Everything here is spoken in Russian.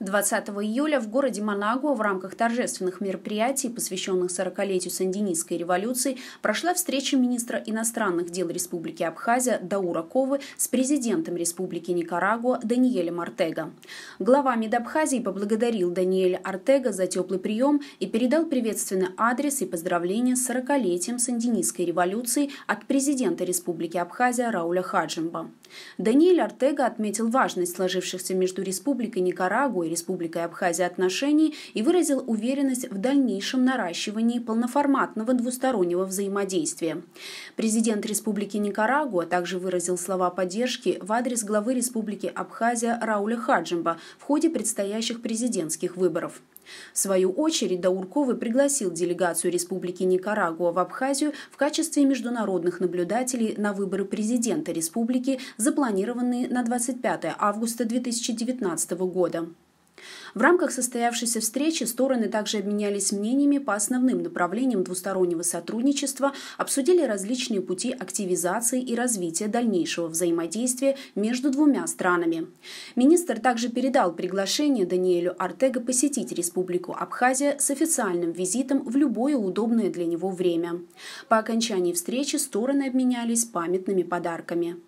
20 июля в городе Манагуа в рамках торжественных мероприятий, посвященных 40-летию Сандинистской революции, прошла встреча министра иностранных дел Республики Абхазия Даура Ковы с президентом Республики Никарагуа Даниэлем Артега. Глава МИД Абхазии поблагодарил Даниэля Артега за теплый прием и передал приветственный адрес и поздравления с 40-летием Сандинистской революции от президента Республики Абхазия Рауля Хаджимба. Даниэль Артега отметил важность сложившихся между Республикой Никарагуа Республикой Абхазия отношений и выразил уверенность в дальнейшем наращивании полноформатного двустороннего взаимодействия. Президент Республики Никарагуа также выразил слова поддержки в адрес главы Республики Абхазия Рауля Хаджимба в ходе предстоящих президентских выборов. В свою очередь Даурковы пригласил делегацию Республики Никарагуа в Абхазию в качестве международных наблюдателей на выборы президента республики, запланированные на 25 августа 2019 года. В рамках состоявшейся встречи стороны также обменялись мнениями по основным направлениям двустороннего сотрудничества, обсудили различные пути активизации и развития дальнейшего взаимодействия между двумя странами. Министр также передал приглашение Даниэлю Артега посетить Республику Абхазия с официальным визитом в любое удобное для него время. По окончании встречи стороны обменялись памятными подарками.